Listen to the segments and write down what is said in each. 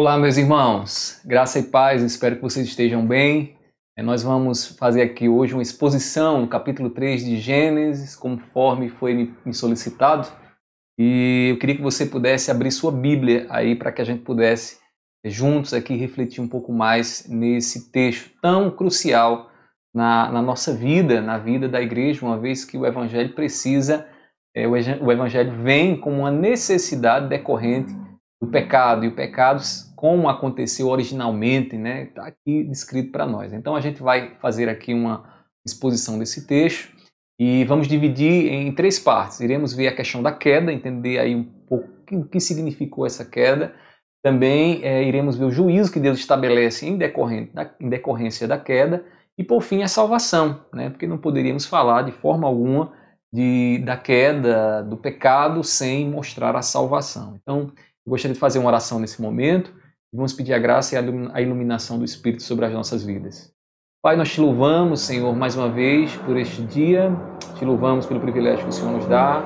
Olá, meus irmãos, graça e paz, espero que vocês estejam bem. É, nós vamos fazer aqui hoje uma exposição, no capítulo 3 de Gênesis, conforme foi me solicitado. E eu queria que você pudesse abrir sua Bíblia aí para que a gente pudesse é, juntos aqui refletir um pouco mais nesse texto tão crucial na, na nossa vida, na vida da igreja, uma vez que o Evangelho precisa, é, o Evangelho vem como uma necessidade decorrente do pecado. E o pecado como aconteceu originalmente, né? Está aqui descrito para nós. Então a gente vai fazer aqui uma exposição desse texto e vamos dividir em três partes. Iremos ver a questão da queda, entender aí um pouco o que significou essa queda. Também é, iremos ver o juízo que Deus estabelece em, da, em decorrência da queda. E por fim a salvação, né? porque não poderíamos falar de forma alguma de, da queda, do pecado, sem mostrar a salvação. Então, gostaria de fazer uma oração nesse momento e vamos pedir a graça e a iluminação do Espírito sobre as nossas vidas. Pai, nós te louvamos, Senhor, mais uma vez por este dia. Te louvamos pelo privilégio que o Senhor nos dá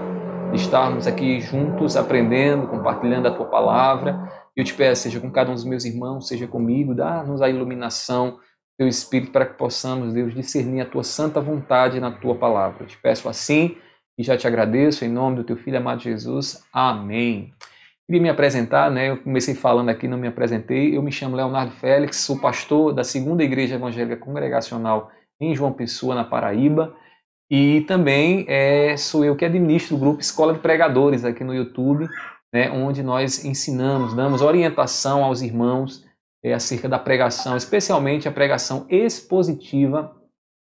de estarmos aqui juntos, aprendendo, compartilhando a tua palavra. Eu te peço, seja com cada um dos meus irmãos, seja comigo, dá-nos a iluminação do teu Espírito para que possamos, Deus, discernir a tua santa vontade na tua palavra. Eu te peço assim e já te agradeço em nome do teu filho amado Jesus. Amém. Queria me apresentar, né? Eu comecei falando aqui, não me apresentei. Eu me chamo Leonardo Félix, sou pastor da Segunda Igreja Evangélica Congregacional em João Pessoa, na Paraíba. E também é, sou eu que administro o grupo Escola de Pregadores aqui no YouTube, né, onde nós ensinamos, damos orientação aos irmãos é, acerca da pregação, especialmente a pregação expositiva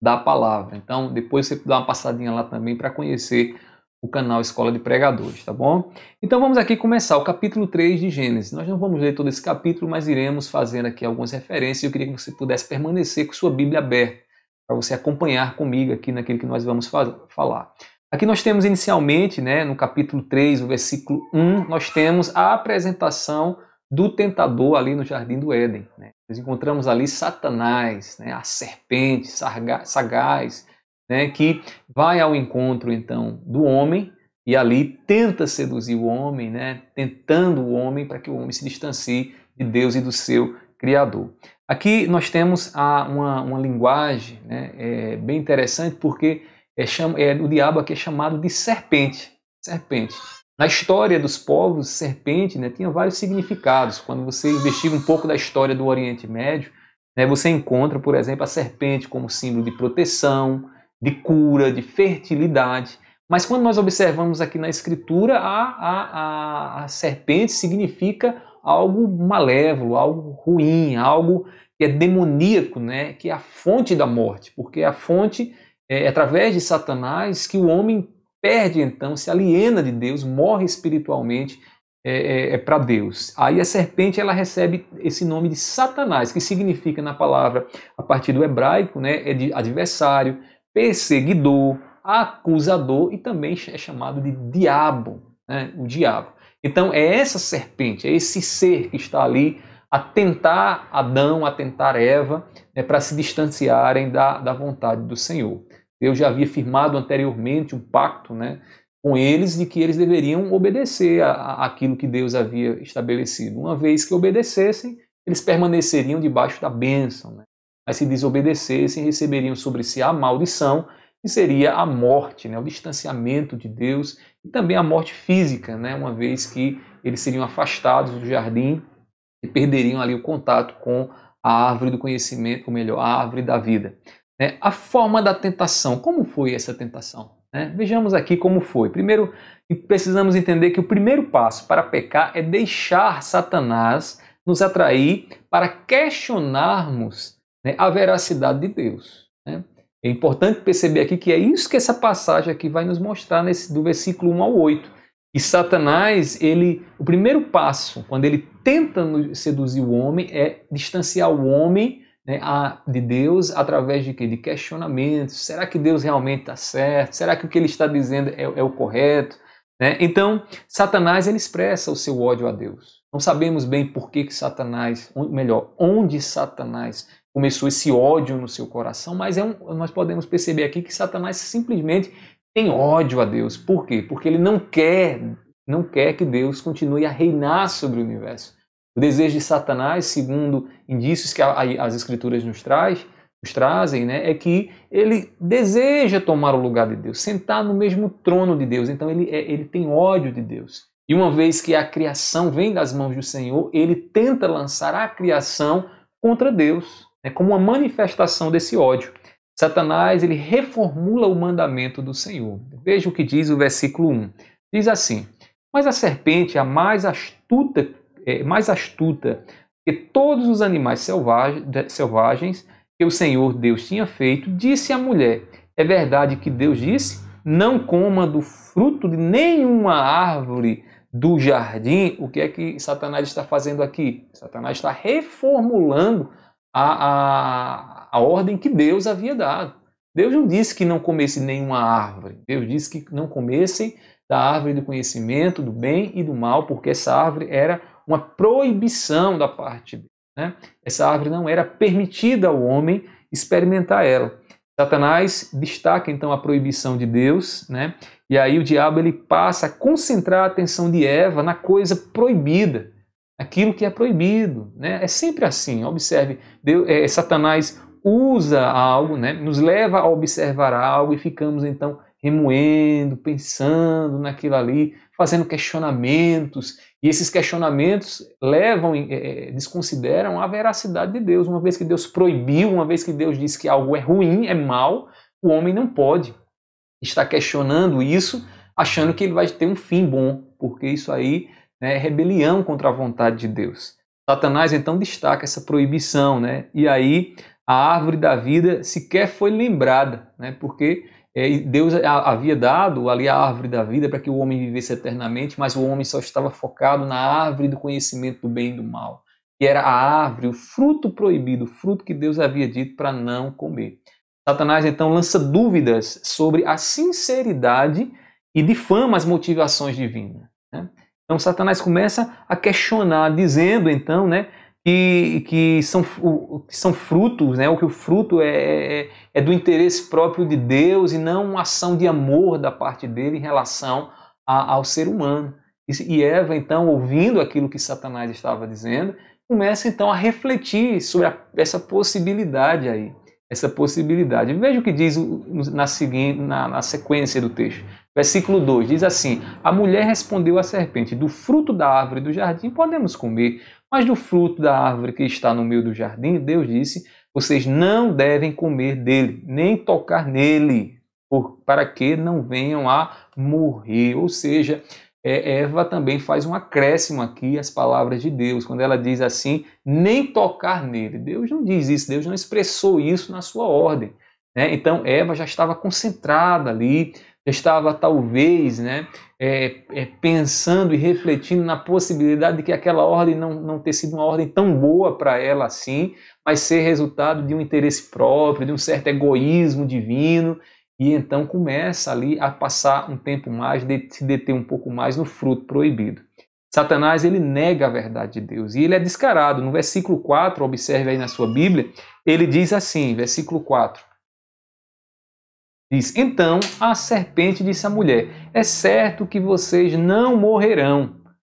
da palavra. Então, depois você dá uma passadinha lá também para conhecer o canal Escola de Pregadores, tá bom? Então vamos aqui começar o capítulo 3 de Gênesis. Nós não vamos ler todo esse capítulo, mas iremos fazendo aqui algumas referências. Eu queria que você pudesse permanecer com sua Bíblia aberta, para você acompanhar comigo aqui naquilo que nós vamos falar. Aqui nós temos inicialmente, né, no capítulo 3, o versículo 1, nós temos a apresentação do tentador ali no Jardim do Éden. Né? Nós encontramos ali Satanás, né, a serpente sagaz, né, que vai ao encontro então do homem e ali tenta seduzir o homem, né, tentando o homem para que o homem se distancie de Deus e do seu Criador. Aqui nós temos a, uma, uma linguagem né, é, bem interessante porque é, chama, é, o diabo aqui é chamado de serpente. Serpente. Na história dos povos, serpente né, tinha vários significados. Quando você investiga um pouco da história do Oriente Médio, né, você encontra, por exemplo, a serpente como símbolo de proteção, de cura, de fertilidade. Mas quando nós observamos aqui na Escritura, a, a, a serpente significa algo malévolo, algo ruim, algo que é demoníaco, né? que é a fonte da morte, porque a fonte é, é através de Satanás que o homem perde então, se aliena de Deus, morre espiritualmente é, é, é para Deus. Aí a serpente ela recebe esse nome de Satanás, que significa na palavra, a partir do hebraico, né, é de adversário, perseguidor, acusador e também é chamado de diabo, né? o diabo. Então é essa serpente, é esse ser que está ali a tentar Adão, a tentar Eva, né, para se distanciarem da, da vontade do Senhor. Deus já havia firmado anteriormente um pacto né, com eles de que eles deveriam obedecer àquilo que Deus havia estabelecido. Uma vez que obedecessem, eles permaneceriam debaixo da bênção, né, mas se desobedecessem, receberiam sobre si a maldição, que seria a morte, né, o distanciamento de Deus e também a morte física, né, uma vez que eles seriam afastados do jardim e perderiam ali o contato com a árvore do conhecimento, ou melhor, a árvore da vida. É, a forma da tentação, como foi essa tentação? Né? Vejamos aqui como foi. Primeiro, precisamos entender que o primeiro passo para pecar é deixar Satanás nos atrair para questionarmos né, a veracidade de Deus. Né? É importante perceber aqui que é isso que essa passagem aqui vai nos mostrar nesse, do versículo 1 ao 8. E Satanás, ele, o primeiro passo, quando ele tenta seduzir o homem, é distanciar o homem né, a, de Deus através de, de questionamentos. Será que Deus realmente está certo? Será que o que ele está dizendo é, é o correto? Né? Então, Satanás ele expressa o seu ódio a Deus. Não sabemos bem por que, que Satanás, melhor, onde Satanás começou esse ódio no seu coração, mas é um, nós podemos perceber aqui que Satanás simplesmente tem ódio a Deus. Por quê? Porque ele não quer, não quer que Deus continue a reinar sobre o universo. O desejo de Satanás, segundo indícios que a, a, as escrituras nos traz, nos trazem, né, é que ele deseja tomar o lugar de Deus, sentar no mesmo trono de Deus. Então ele, é, ele tem ódio de Deus. E uma vez que a criação vem das mãos do Senhor, ele tenta lançar a criação contra Deus né, como uma manifestação desse ódio. Satanás ele reformula o mandamento do Senhor. Veja o que diz o versículo 1. Diz assim: Mas a serpente, é a mais astuta, é, mais astuta que todos os animais selvagens que o Senhor Deus tinha feito, disse à mulher: É verdade que Deus disse: Não coma do fruto de nenhuma árvore do jardim. O que é que Satanás está fazendo aqui? Satanás está reformulando a, a, a ordem que Deus havia dado. Deus não disse que não comesse nenhuma árvore. Deus disse que não comessem da árvore do conhecimento, do bem e do mal, porque essa árvore era uma proibição da parte de Deus. Né? Essa árvore não era permitida ao homem experimentar ela. Satanás destaca então a proibição de Deus, né? e aí o diabo ele passa a concentrar a atenção de Eva na coisa proibida aquilo que é proibido. Né? É sempre assim. Observe, Deus, é, Satanás usa algo, né? nos leva a observar algo e ficamos então remoendo, pensando naquilo ali, fazendo questionamentos. E esses questionamentos levam, é, é desconsideram a veracidade de Deus. Uma vez que Deus proibiu, uma vez que Deus disse que algo é ruim, é mal, o homem não pode estar questionando isso, achando que ele vai ter um fim bom, porque isso aí né, rebelião contra a vontade de Deus. Satanás então destaca essa proibição, né? E aí a árvore da vida sequer foi lembrada, né? Porque é, Deus havia dado ali a árvore da vida para que o homem vivesse eternamente, mas o homem só estava focado na árvore do conhecimento do bem e do mal, que era a árvore, o fruto proibido, o fruto que Deus havia dito para não comer. Satanás então lança dúvidas sobre a sinceridade e difama as motivações divinas. Então Satanás começa a questionar, dizendo então, né, que, que, são, que são frutos, né, ou que o fruto é, é, é do interesse próprio de Deus e não uma ação de amor da parte dele em relação a, ao ser humano. E Eva, então, ouvindo aquilo que Satanás estava dizendo, começa então a refletir sobre a, essa possibilidade aí, essa possibilidade. Veja o que diz na, seguinte, na, na sequência do texto. Versículo 2 diz assim: A mulher respondeu à serpente: Do fruto da árvore do jardim podemos comer, mas do fruto da árvore que está no meio do jardim, Deus disse: Vocês não devem comer dele, nem tocar nele, para que não venham a morrer. Ou seja, é, Eva também faz um acréscimo aqui às palavras de Deus, quando ela diz assim: nem tocar nele. Deus não diz isso, Deus não expressou isso na sua ordem. Né? Então, Eva já estava concentrada ali estava talvez né, é, é, pensando e refletindo na possibilidade de que aquela ordem não, não ter sido uma ordem tão boa para ela assim, mas ser resultado de um interesse próprio, de um certo egoísmo divino. E então começa ali a passar um tempo mais, de se deter um pouco mais no fruto proibido. Satanás ele nega a verdade de Deus e ele é descarado. No versículo 4, observe aí na sua Bíblia, ele diz assim, versículo 4: Diz: Então a serpente disse à mulher: É certo que vocês não morrerão.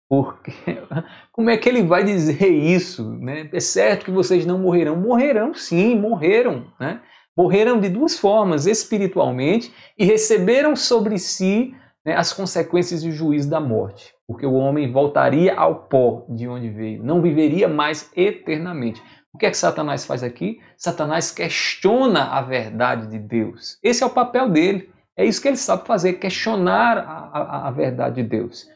Porque como é que ele vai dizer isso? Né? É certo que vocês não morrerão. Morrerão sim, morreram. Né? Morreram de duas formas, espiritualmente, e receberam sobre si né, as consequências do juízo da morte. Porque o homem voltaria ao pó de onde veio, não viveria mais eternamente. O que é que Satanás faz aqui? Satanás questiona a verdade de Deus. Esse é o papel dele. É isso que ele sabe fazer, questionar a, a, a verdade de Deus.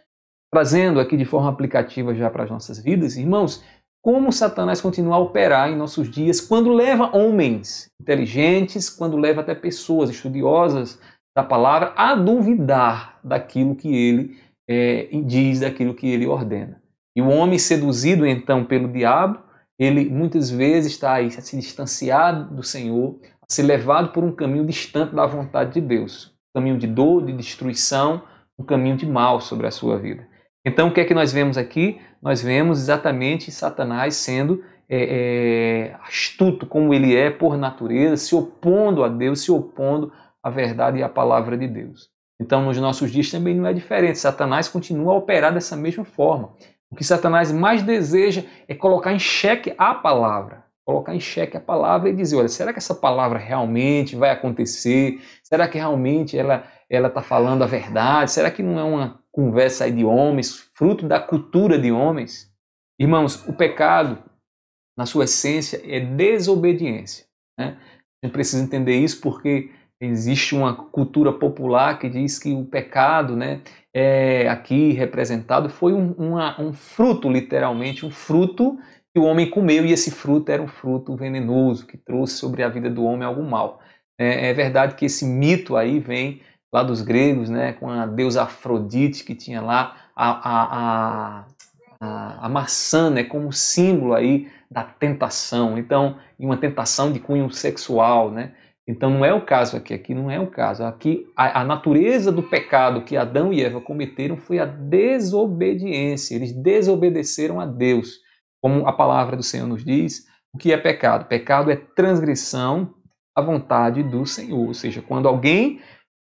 Trazendo aqui de forma aplicativa já para as nossas vidas, irmãos, como Satanás continua a operar em nossos dias quando leva homens inteligentes, quando leva até pessoas estudiosas da palavra a duvidar daquilo que ele é, diz, daquilo que ele ordena. E o homem seduzido então pelo diabo, ele muitas vezes está aí a se distanciar do Senhor, a ser levado por um caminho distante da vontade de Deus, um caminho de dor, de destruição, um caminho de mal sobre a sua vida. Então, o que é que nós vemos aqui? Nós vemos exatamente Satanás sendo é, é, astuto como ele é por natureza, se opondo a Deus, se opondo à verdade e à palavra de Deus. Então, nos nossos dias também não é diferente. Satanás continua a operar dessa mesma forma. O que Satanás mais deseja é colocar em xeque a palavra. Colocar em xeque a palavra e dizer: olha, será que essa palavra realmente vai acontecer? Será que realmente ela está falando a verdade? Será que não é uma conversa de homens, fruto da cultura de homens? Irmãos, o pecado, na sua essência, é desobediência. Né? A gente precisa entender isso porque existe uma cultura popular que diz que o pecado, né, é aqui representado, foi um, uma, um fruto, literalmente, um fruto que o homem comeu e esse fruto era um fruto venenoso que trouxe sobre a vida do homem algum mal. É, é verdade que esse mito aí vem lá dos gregos, né, com a deusa Afrodite que tinha lá a, a, a a, a, maçã né, como símbolo aí da tentação, então, e uma tentação de cunho sexual, né? Então não é o caso aqui, aqui não é o caso. Aqui a, a, natureza do pecado que Adão e Eva cometeram foi a desobediência. Eles desobedeceram a Deus. Como a palavra do Senhor nos diz, o que é pecado? Pecado é transgressão à vontade do Senhor, ou seja, quando alguém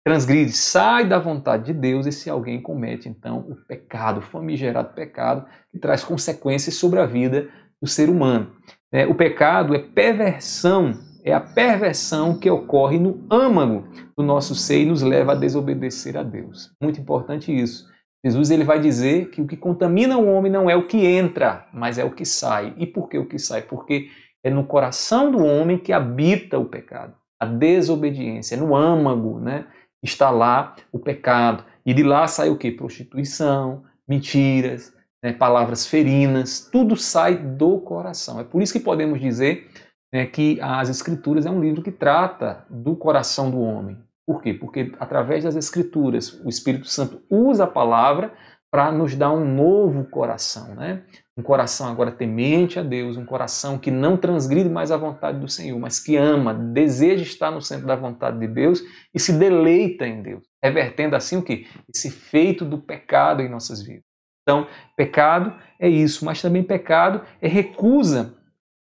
transgride, sai da vontade de Deus, esse alguém comete então o pecado, o famigerado pecado, que traz consequências sobre a vida do ser humano. É, o pecado é perversão é a perversão que ocorre no âmago do nosso ser e nos leva a desobedecer a Deus. Muito importante isso. Jesus ele vai dizer que o que contamina o homem não é o que entra, mas é o que sai. E por que o que sai? Porque é no coração do homem que habita o pecado, a desobediência, é no âmago, né? Está lá o pecado. E de lá sai o que? Prostituição, mentiras, né? palavras ferinas, tudo sai do coração. É por isso que podemos dizer é que as Escrituras é um livro que trata do coração do homem. Por quê? Porque através das Escrituras o Espírito Santo usa a palavra para nos dar um novo coração, né? Um coração agora temente a Deus, um coração que não transgride mais a vontade do Senhor, mas que ama, deseja estar no centro da vontade de Deus e se deleita em Deus, revertendo assim o que? Esse feito do pecado em nossas vidas. Então, pecado é isso, mas também pecado é recusa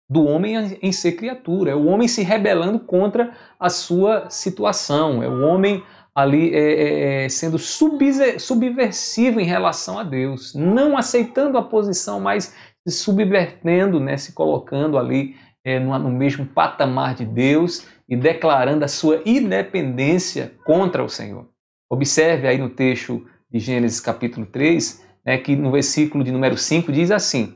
do homem em ser criatura, é o homem se rebelando contra a sua situação, é o homem ali é, é, é sendo subversivo em relação a Deus, não aceitando a posição, mas se subvertendo, né, se colocando ali é, no, no mesmo patamar de Deus e declarando a sua independência contra o Senhor. Observe aí no texto de Gênesis capítulo 3, né, que no versículo de número 5 diz assim: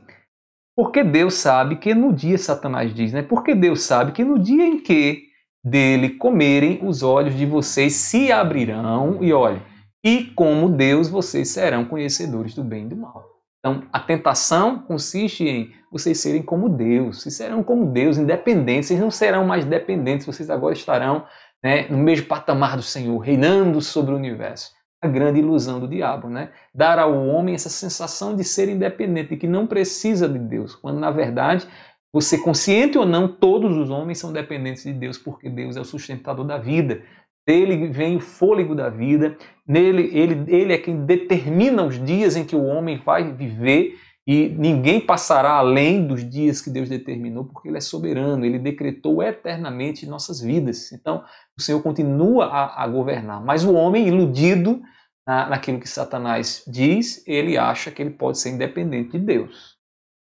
porque Deus sabe que no dia, Satanás diz, né? Porque Deus sabe que no dia em que dele comerem, os olhos de vocês se abrirão e olha, e como Deus vocês serão conhecedores do bem e do mal. Então, a tentação consiste em vocês serem como Deus, vocês serão como Deus, independentes, vocês não serão mais dependentes, vocês agora estarão né, no mesmo patamar do Senhor, reinando sobre o universo a grande ilusão do diabo, né? Dar ao homem essa sensação de ser independente, de que não precisa de Deus, quando na verdade, você consciente ou não, todos os homens são dependentes de Deus, porque Deus é o sustentador da vida. Dele vem o fôlego da vida, nele ele, ele é quem determina os dias em que o homem vai viver e ninguém passará além dos dias que Deus determinou, porque Ele é soberano, Ele decretou eternamente nossas vidas. Então, o Senhor continua a, a governar. Mas o homem, iludido na, naquilo que Satanás diz, ele acha que ele pode ser independente de Deus.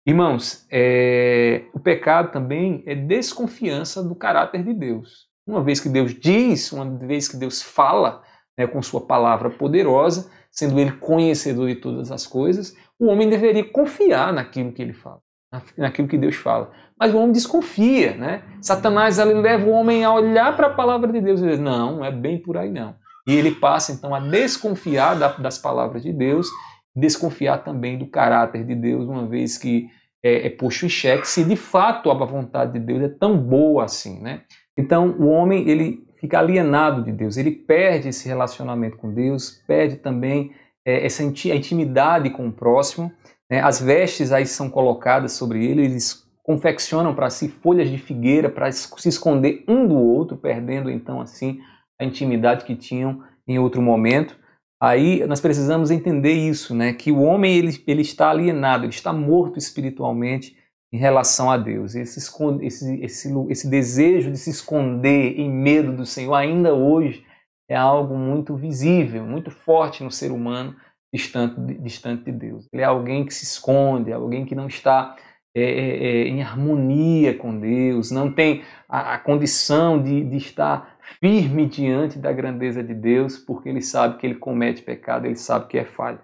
Irmãos, é, o pecado também é desconfiança do caráter de Deus. Uma vez que Deus diz, uma vez que Deus fala né, com Sua palavra poderosa, sendo Ele conhecedor de todas as coisas, o homem deveria confiar naquilo que ele fala, naquilo que Deus fala. Mas o homem desconfia, né? Satanás ele leva o homem a olhar para a palavra de Deus e dizer, não, não é bem por aí não. E ele passa então a desconfiar das palavras de Deus, desconfiar também do caráter de Deus, uma vez que é, é posto em xeque se de fato a vontade de Deus é tão boa assim, né? Então o homem ele fica alienado de Deus, ele perde esse relacionamento com Deus, perde também é, essa intimidade com o próximo. Né? As vestes aí são colocadas sobre ele, eles confeccionam para si folhas de figueira para se esconder um do outro, perdendo então assim a intimidade que tinham em outro momento. Aí nós precisamos entender isso, né? Que o homem ele, ele está alienado, ele está morto espiritualmente em relação a Deus. Esse, esse, esse, esse, desejo de se esconder em medo do Senhor ainda hoje é algo muito visível, muito forte no ser humano distante, distante de Deus. Ele é alguém que se esconde, é alguém que não está é, é, é, em harmonia com Deus, não tem a, a condição de, de estar firme diante da grandeza de Deus, porque ele sabe que ele comete pecado, ele sabe que é falha.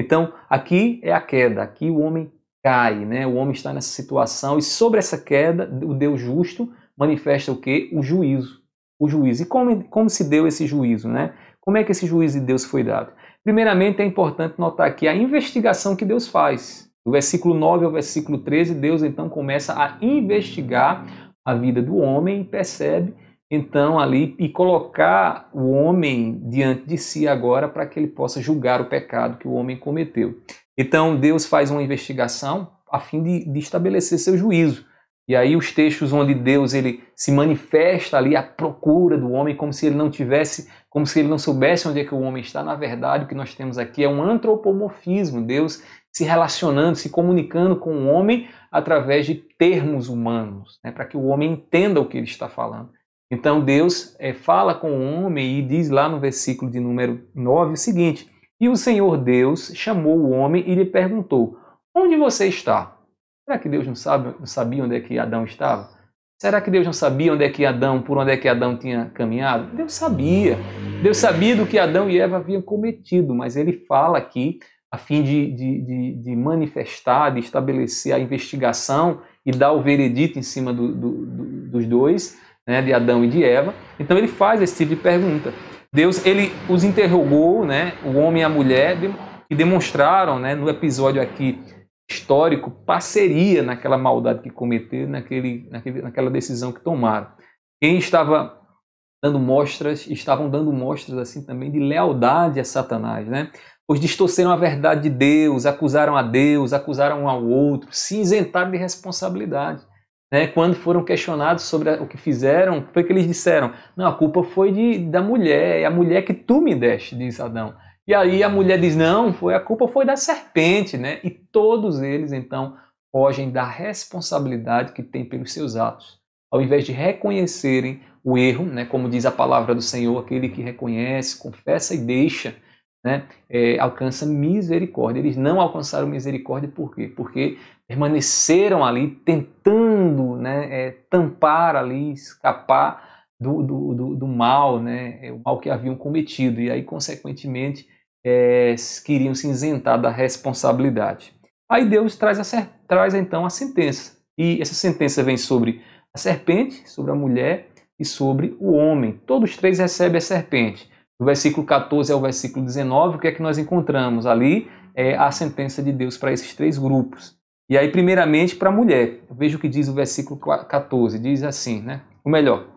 Então, aqui é a queda, aqui o homem cai, né? O homem está nessa situação e sobre essa queda, o Deus justo manifesta o que? O juízo o juízo. E como, como se deu esse juízo, né? Como é que esse juízo de Deus foi dado? Primeiramente, é importante notar aqui a investigação que Deus faz. Do versículo 9 ao versículo 13, Deus então começa a investigar a vida do homem e percebe então ali e colocar o homem diante de si agora para que ele possa julgar o pecado que o homem cometeu. Então Deus faz uma investigação a fim de, de estabelecer seu juízo. E aí os textos onde Deus ele se manifesta ali à procura do homem como se ele não tivesse, como se ele não soubesse onde é que o homem está, na verdade, o que nós temos aqui é um antropomorfismo, Deus se relacionando, se comunicando com o homem através de termos humanos, né, para que o homem entenda o que ele está falando. Então Deus é, fala com o homem e diz lá no versículo de número 9 o seguinte: E o Senhor Deus chamou o homem e lhe perguntou: Onde você está? Será que Deus não, sabe, não sabia onde é que Adão estava? Será que Deus não sabia onde é que Adão, por onde é que Adão tinha caminhado? Deus sabia. Deus sabia do que Adão e Eva haviam cometido, mas ele fala aqui a fim de, de, de, de manifestar, de estabelecer a investigação e dar o veredito em cima do, do, do, dos dois, né, de Adão e de Eva. Então ele faz esse tipo de pergunta. Deus ele os interrogou, né, o homem e a mulher, e demonstraram, né, no episódio aqui histórico parceria naquela maldade que cometeram, naquele, naquele, naquela decisão que tomaram. Quem estava dando mostras, estavam dando mostras assim também de lealdade a Satanás, né? Pois distorceram a verdade de Deus, acusaram a Deus, acusaram um ao outro, se isentaram de responsabilidade. Né? Quando foram questionados sobre o que fizeram, foi que eles disseram: Não, a culpa foi de, da mulher, é a mulher que tu me deste, diz Adão. E aí a mulher diz: não, foi a culpa foi da serpente, né? E todos eles então fogem da responsabilidade que têm pelos seus atos, ao invés de reconhecerem o erro, né? Como diz a palavra do Senhor, aquele que reconhece, confessa e deixa, né? É, alcança misericórdia. Eles não alcançaram misericórdia por quê? Porque permaneceram ali tentando, né? É, tampar ali, escapar do, do, do, do mal, né? É, o mal que haviam cometido e aí consequentemente é, queriam se isentar da responsabilidade. Aí Deus traz, a, traz então a sentença. E essa sentença vem sobre a serpente, sobre a mulher e sobre o homem. Todos três recebem a serpente. Do versículo 14 ao versículo 19, o que é que nós encontramos ali? É a sentença de Deus para esses três grupos. E aí, primeiramente, para a mulher. Veja o que diz o versículo 14. Diz assim, né? Ou melhor,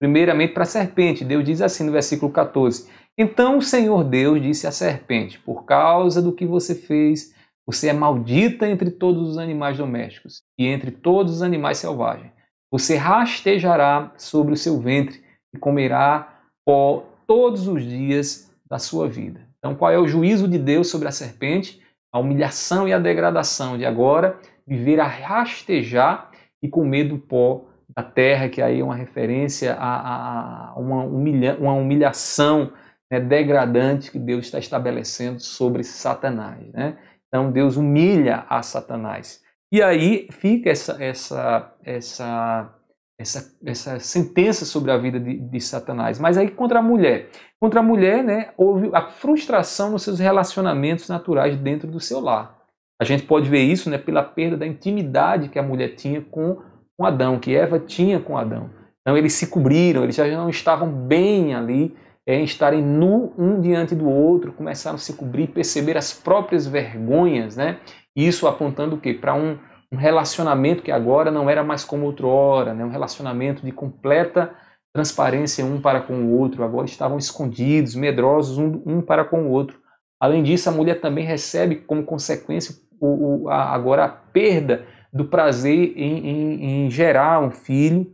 primeiramente para a serpente. Deus diz assim no versículo 14: então o Senhor Deus disse à serpente: Por causa do que você fez, você é maldita entre todos os animais domésticos e entre todos os animais selvagens. Você rastejará sobre o seu ventre e comerá pó todos os dias da sua vida. Então, qual é o juízo de Deus sobre a serpente? A humilhação e a degradação de agora viver a rastejar e comer do pó da terra, que aí é uma referência a, a, a uma, humilha, uma humilhação né, degradante que Deus está estabelecendo sobre Satanás. Né? Então Deus humilha a Satanás. E aí fica essa, essa, essa, essa, essa sentença sobre a vida de, de, Satanás. Mas aí contra a mulher. Contra a mulher, né, houve a frustração nos seus relacionamentos naturais dentro do seu lar. A gente pode ver isso né, pela perda da intimidade que a mulher tinha com, com Adão, que Eva tinha com Adão. Então eles se cobriram, eles já não estavam bem ali é, estarem nu um diante do outro, começaram a se cobrir, perceber as próprias vergonhas, né? Isso apontando o quê? Para um, um, relacionamento que agora não era mais como outrora, né? Um relacionamento de completa transparência um para com o outro, agora estavam escondidos, medrosos um, um para com o outro. Além disso, a mulher também recebe como consequência o, o, a, agora a perda do prazer em, em, em gerar um filho,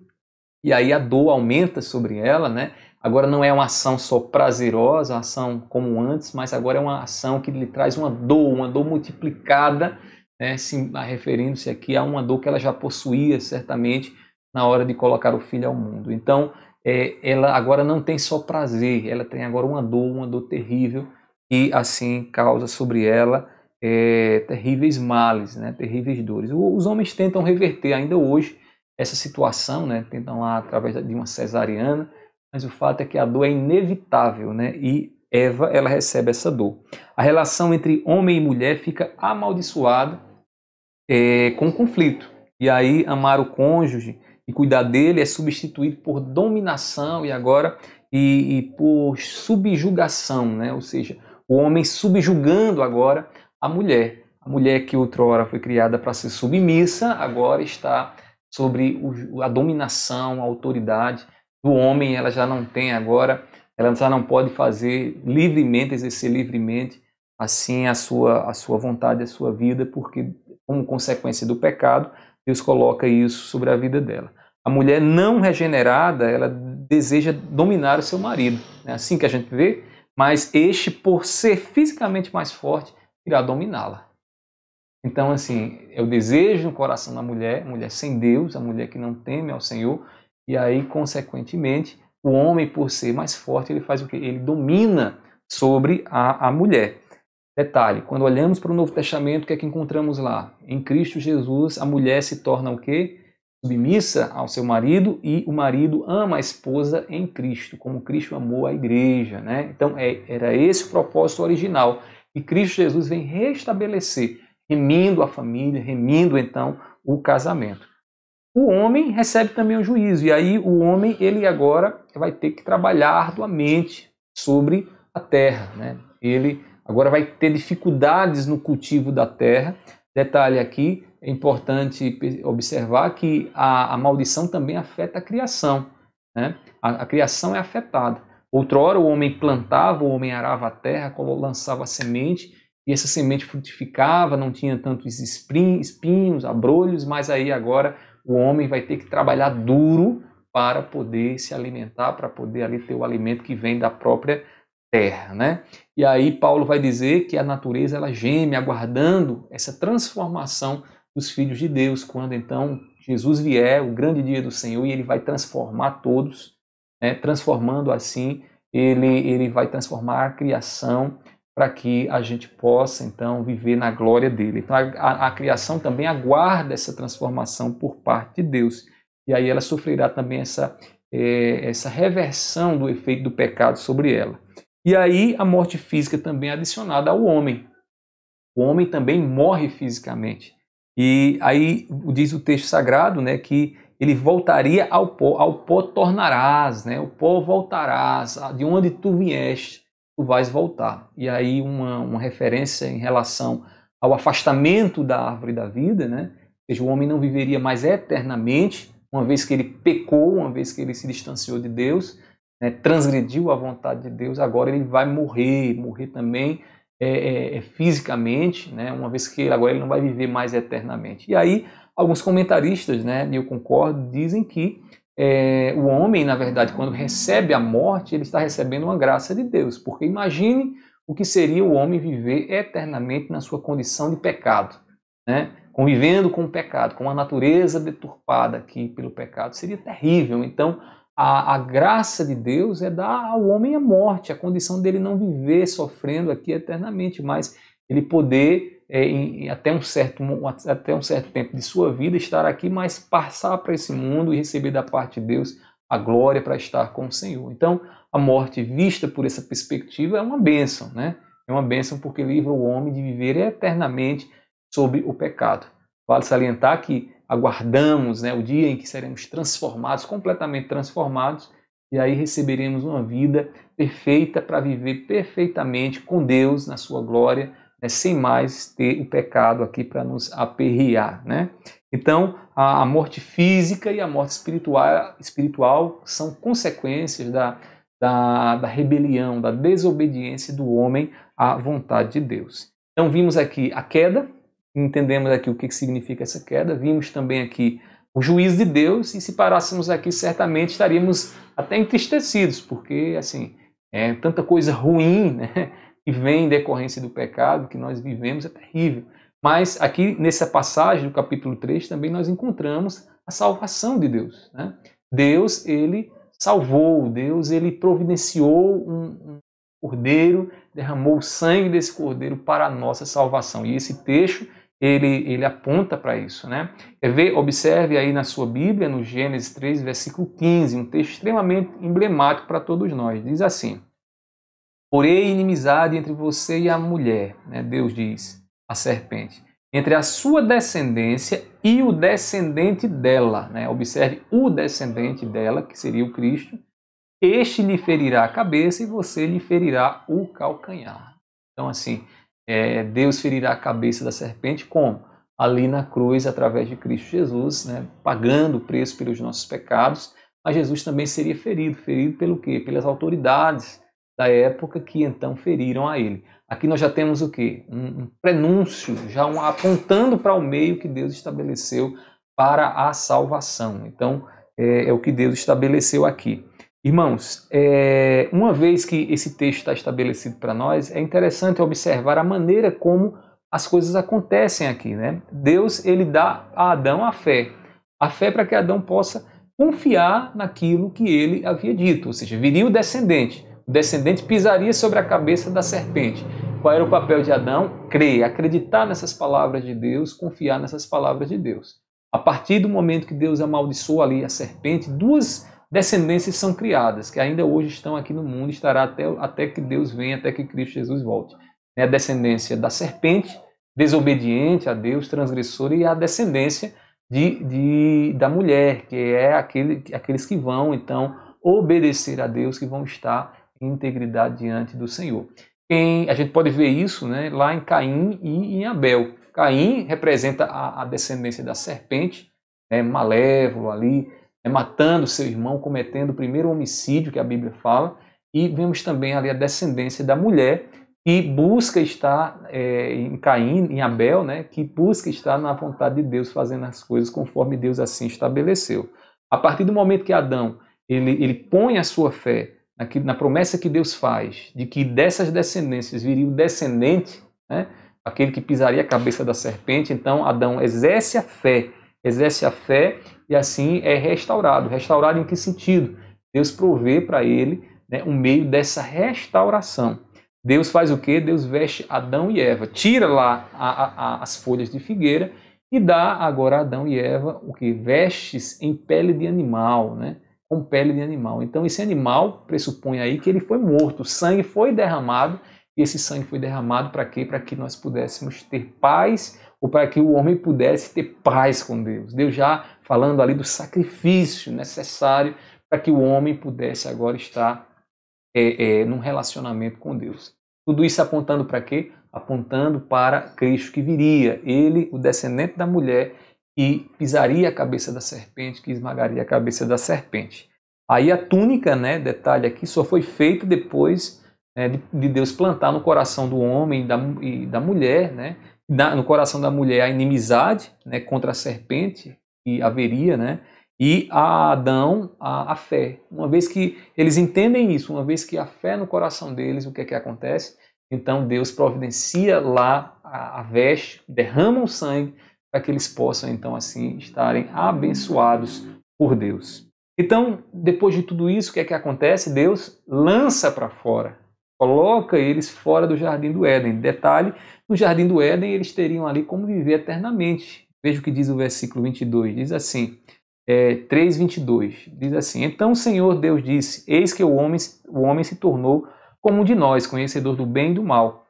e aí a dor aumenta sobre ela, né? Agora não é uma ação só prazerosa, é ação como antes, mas agora é uma ação que lhe traz uma dor, uma dor multiplicada, né, referindo-se aqui a uma dor que ela já possuía certamente na hora de colocar o filho ao mundo. Então, é, ela agora não tem só prazer, ela tem agora uma dor, uma dor terrível, e assim causa sobre ela é, terríveis males, né, terríveis dores. Os homens tentam reverter ainda hoje essa situação, né, tentam lá através de uma cesariana, mas o fato é que a dor é inevitável, né? E Eva, ela recebe essa dor. A relação entre homem e mulher fica amaldiçoada é, com conflito. E aí, amar o cônjuge e cuidar dele é substituído por dominação e agora e, e por subjugação, né? Ou seja, o homem subjugando agora a mulher. A mulher que outrora foi criada para ser submissa, agora está sobre a dominação, a autoridade do homem, ela já não tem agora, ela já não pode fazer livremente, exercer livremente assim a sua, a sua vontade, a sua vida, porque como consequência do pecado, Deus coloca isso sobre a vida dela. A mulher não regenerada, ela deseja dominar o seu marido. É assim que a gente vê, mas este, por ser fisicamente mais forte, irá dominá-la. Então, assim, é o desejo no coração da mulher, mulher sem Deus, a mulher que não teme ao Senhor, e aí, consequentemente, o homem, por ser mais forte, ele faz o que? Ele domina sobre a, a mulher. Detalhe, quando olhamos para o Novo Testamento, o que é que encontramos lá? Em Cristo Jesus, a mulher se torna o quê? Submissa ao seu marido e o marido ama a esposa em Cristo, como Cristo amou a igreja, né? Então, é, era esse o propósito original. E Cristo Jesus vem restabelecer, remindo a família, remindo então o casamento o homem recebe também o juízo. E aí o homem, ele agora vai ter que trabalhar arduamente sobre a terra. Né? Ele agora vai ter dificuldades no cultivo da terra. Detalhe aqui, é importante observar que a, a maldição também afeta a criação. Né? A, a criação é afetada. Outrora o homem plantava, o homem arava a terra, lançava a semente, e essa semente frutificava, não tinha tantos espinhos, abrolhos, mas aí agora o homem vai ter que trabalhar duro para poder se alimentar, para poder ali ter o alimento que vem da própria terra, né? E aí Paulo vai dizer que a natureza ela geme aguardando essa transformação dos filhos de Deus, quando então Jesus vier, o grande dia do Senhor, e ele vai transformar todos, né? transformando assim, ele, ele vai transformar a criação para que a gente possa então viver na glória dele. Então a, a, a, criação também aguarda essa transformação por parte de Deus. E aí ela sofrerá também essa, é, essa reversão do efeito do pecado sobre ela. E aí a morte física também é adicionada ao homem. O homem também morre fisicamente. E aí diz o texto sagrado né, que ele voltaria ao pó, ao pó tornarás, né? o pó voltarás, de onde tu vieste tu vais voltar. E aí uma, uma referência em relação ao afastamento da árvore da vida, né? Ou seja, o homem não viveria mais eternamente, uma vez que ele pecou, uma vez que ele se distanciou de Deus, né? transgrediu a vontade de Deus, agora ele vai morrer, morrer também é, é, é fisicamente, né? uma vez que agora ele não vai viver mais eternamente. E aí alguns comentaristas, né, e eu concordo, dizem que é, o homem, na verdade, quando recebe a morte, ele está recebendo uma graça de Deus, porque imagine o que seria o homem viver eternamente na sua condição de pecado, né? convivendo com o pecado, com a natureza deturpada aqui pelo pecado, seria terrível. Então, a, a graça de Deus é dar ao homem a morte, a condição dele não viver sofrendo aqui eternamente, mas ele poder é, em, até, um certo, até um certo tempo de sua vida estar aqui, mas passar para esse mundo e receber da parte de Deus a glória para estar com o Senhor. Então, a morte vista por essa perspectiva é uma bênção, né? É uma bênção porque livra o homem de viver eternamente sob o pecado. Vale salientar que aguardamos né, o dia em que seremos transformados, completamente transformados, e aí receberemos uma vida perfeita para viver perfeitamente com Deus na sua glória né, sem mais ter o pecado aqui para nos aperrear. Né? Então, a, a, morte física e a morte espiritual, espiritual são consequências da, da, da rebelião, da desobediência do homem à vontade de Deus. Então, vimos aqui a queda, entendemos aqui o que significa essa queda, vimos também aqui o juiz de Deus, e se parássemos aqui, certamente estaríamos até entristecidos, porque, assim, é tanta coisa ruim, né? que vem em decorrência do pecado que nós vivemos é terrível. Mas aqui nessa passagem do capítulo 3 também nós encontramos a salvação de Deus. Né? Deus, ele salvou, Deus, ele providenciou um, um cordeiro, derramou o sangue desse cordeiro para a nossa salvação. E esse texto, ele, ele aponta para isso. Né? ver? Observe aí na sua Bíblia, no Gênesis 3, versículo 15, um texto extremamente emblemático para todos nós. Diz assim, Porém, inimizade entre você e a mulher, né? Deus diz, a serpente, entre a sua descendência e o descendente dela. Né? Observe o descendente dela, que seria o Cristo. Este lhe ferirá a cabeça e você lhe ferirá o calcanhar. Então, assim, é, Deus ferirá a cabeça da serpente como? Ali na cruz, através de Cristo Jesus, né? pagando o preço pelos nossos pecados. Mas Jesus também seria ferido. Ferido pelo quê? Pelas autoridades da época que então feriram a ele. Aqui nós já temos o quê? Um, um prenúncio, já um, apontando para o meio que Deus estabeleceu para a salvação. Então, é, é o que Deus estabeleceu aqui. Irmãos, é, uma vez que esse texto está estabelecido para nós, é interessante observar a maneira como as coisas acontecem aqui, né? Deus ele dá a Adão a fé, a fé para que Adão possa confiar naquilo que ele havia dito, ou seja, viria o descendente descendente pisaria sobre a cabeça da serpente. Qual era o papel de Adão? Crer, acreditar nessas palavras de Deus, confiar nessas palavras de Deus. A partir do momento que Deus amaldiçoou ali a serpente, duas descendências são criadas, que ainda hoje estão aqui no mundo, estará até, até que Deus venha, até que Cristo Jesus volte. É a descendência da serpente, desobediente a Deus, transgressora, e a descendência de, de, da mulher, que é aquele, aqueles que vão, então, obedecer a Deus, que vão estar integridade diante do Senhor. Quem, a gente pode ver isso né, lá em Caim e em Abel. Caim representa a, a descendência da serpente, né, malévolo ali, né, matando seu irmão, cometendo o primeiro homicídio que a Bíblia fala. E vemos também ali a descendência da mulher, que busca estar é, em Caim, em Abel, né, que busca estar na vontade de Deus, fazendo as coisas conforme Deus assim estabeleceu. A partir do momento que Adão ele, ele põe a sua fé na promessa que Deus faz de que dessas descendências viria o descendente, né, aquele que pisaria a cabeça da serpente. Então, Adão exerce a fé, exerce a fé e assim é restaurado. Restaurado em que sentido? Deus provê para ele né, um meio dessa restauração. Deus faz o que? Deus veste Adão e Eva, tira lá a, a, as folhas de figueira e dá agora a Adão e Eva o que? Vestes em pele de animal, né? com pele de animal. Então esse animal pressupõe aí que ele foi morto, sangue foi derramado, e esse sangue foi derramado para quê? Para que nós pudéssemos ter paz, ou para que o homem pudesse ter paz com Deus. Deus já falando ali do sacrifício necessário para que o homem pudesse agora estar é, é, num relacionamento com Deus. Tudo isso apontando para quê? Apontando para Cristo que viria. Ele, o descendente da mulher, que pisaria a cabeça da serpente, que esmagaria a cabeça da serpente. Aí a túnica, né, detalhe aqui, só foi feita depois né, de, de, Deus plantar no coração do homem e da, e da mulher, né, na, no coração da mulher a inimizade né, contra a serpente que haveria, né, e a Adão a, a, fé. Uma vez que eles entendem isso, uma vez que a fé no coração deles, o que é que acontece? Então Deus providencia lá a, a veste, derrama o sangue para que eles possam então assim estarem abençoados por Deus. Então, depois de tudo isso, o que é que acontece? Deus lança para fora, coloca eles fora do jardim do Éden. Detalhe, no jardim do Éden eles teriam ali como viver eternamente. Veja o que diz o versículo 22, diz assim, é, 3:22, diz assim: Então o Senhor Deus disse: Eis que o homem, o homem se tornou como um de nós, conhecedor do bem e do mal.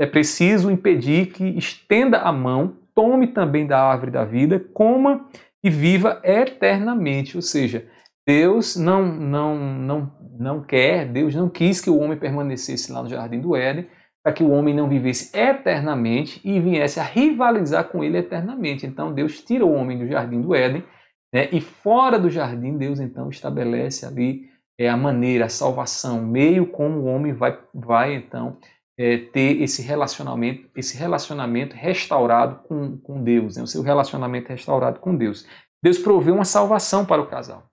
É preciso impedir que estenda a mão tome também da árvore da vida, coma e viva eternamente. Ou seja, Deus não, não, não, não quer, Deus não quis que o homem permanecesse lá no jardim do Éden, para que o homem não vivesse eternamente e viesse a rivalizar com ele eternamente. Então Deus tira o homem do jardim do Éden, né? e fora do jardim, Deus então estabelece ali é, a maneira, a salvação, o meio como o homem vai, vai então é, ter esse relacionamento, esse relacionamento restaurado com, com Deus, né? o seu relacionamento restaurado com Deus. Deus provê uma salvação para o casal.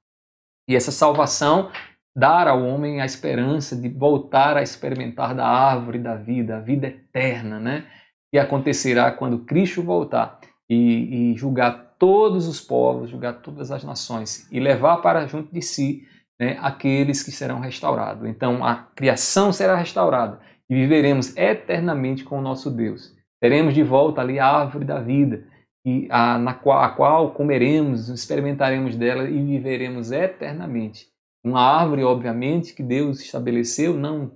E essa salvação dar ao homem a esperança de voltar a experimentar da árvore da vida, a vida eterna, né? E acontecerá quando Cristo voltar e, e julgar todos os povos, julgar todas as nações e levar para junto de si né, aqueles que serão restaurados. Então a criação será restaurada e viveremos eternamente com o nosso Deus. Teremos de volta ali a árvore da vida, e a, na qual, a qual comeremos, experimentaremos dela e viveremos eternamente. Uma árvore, obviamente, que Deus estabeleceu, não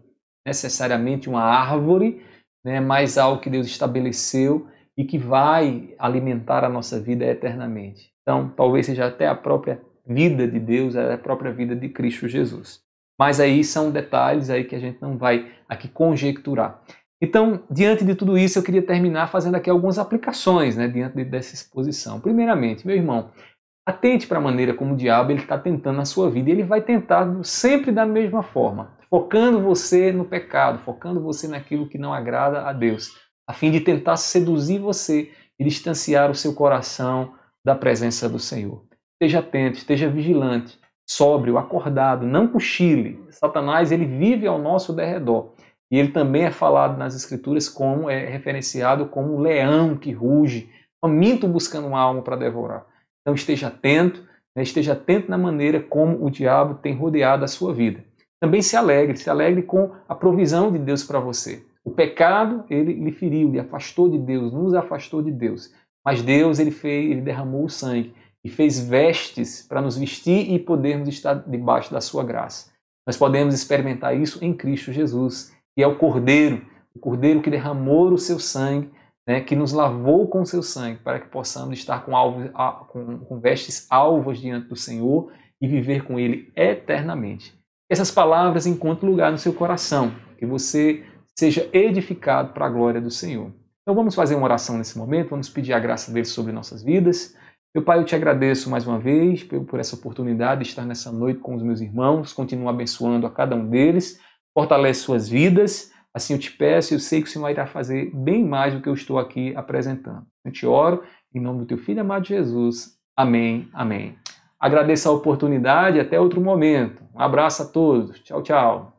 necessariamente uma árvore, né, mas algo que Deus estabeleceu e que vai alimentar a nossa vida eternamente. Então, talvez seja até a própria vida de Deus, é a própria vida de Cristo Jesus. Mas aí são detalhes aí que a gente não vai aqui conjecturar. Então, diante de tudo isso, eu queria terminar fazendo aqui algumas aplicações né, diante dessa exposição. Primeiramente, meu irmão, atente para a maneira como o diabo ele está tentando na sua vida. Ele vai tentar sempre da mesma forma, focando você no pecado, focando você naquilo que não agrada a Deus, a fim de tentar seduzir você e distanciar o seu coração da presença do Senhor. Esteja atento, esteja vigilante sóbrio, acordado, não cochile. Satanás ele vive ao nosso derredor. E ele também é falado nas escrituras como é referenciado como um leão que ruge, faminto buscando uma alma para devorar. Então esteja atento, né? esteja atento na maneira como o diabo tem rodeado a sua vida. Também se alegre, se alegre com a provisão de Deus para você. O pecado, ele lhe feriu, lhe afastou de Deus, nos afastou de Deus. Mas Deus, ele fez, ele derramou o sangue e fez vestes para nos vestir e podermos estar debaixo da sua graça. Nós podemos experimentar isso em Cristo Jesus, que é o Cordeiro, o Cordeiro que derramou o seu sangue, né, que nos lavou com o seu sangue, para que possamos estar com, alvos, com, com vestes alvas diante do Senhor e viver com Ele eternamente. essas palavras encontram lugar no seu coração, que você seja edificado para a glória do Senhor. Então vamos fazer uma oração nesse momento, vamos pedir a graça dele sobre nossas vidas. Meu Pai, eu te agradeço mais uma vez por essa oportunidade de estar nessa noite com os meus irmãos. Continua abençoando a cada um deles, fortalece suas vidas. Assim eu te peço, eu sei que o Senhor irá fazer bem mais do que eu estou aqui apresentando. Eu te oro em nome do teu filho amado Jesus. Amém. Amém. Agradeço a oportunidade. e Até outro momento. Um abraço a todos. Tchau, tchau.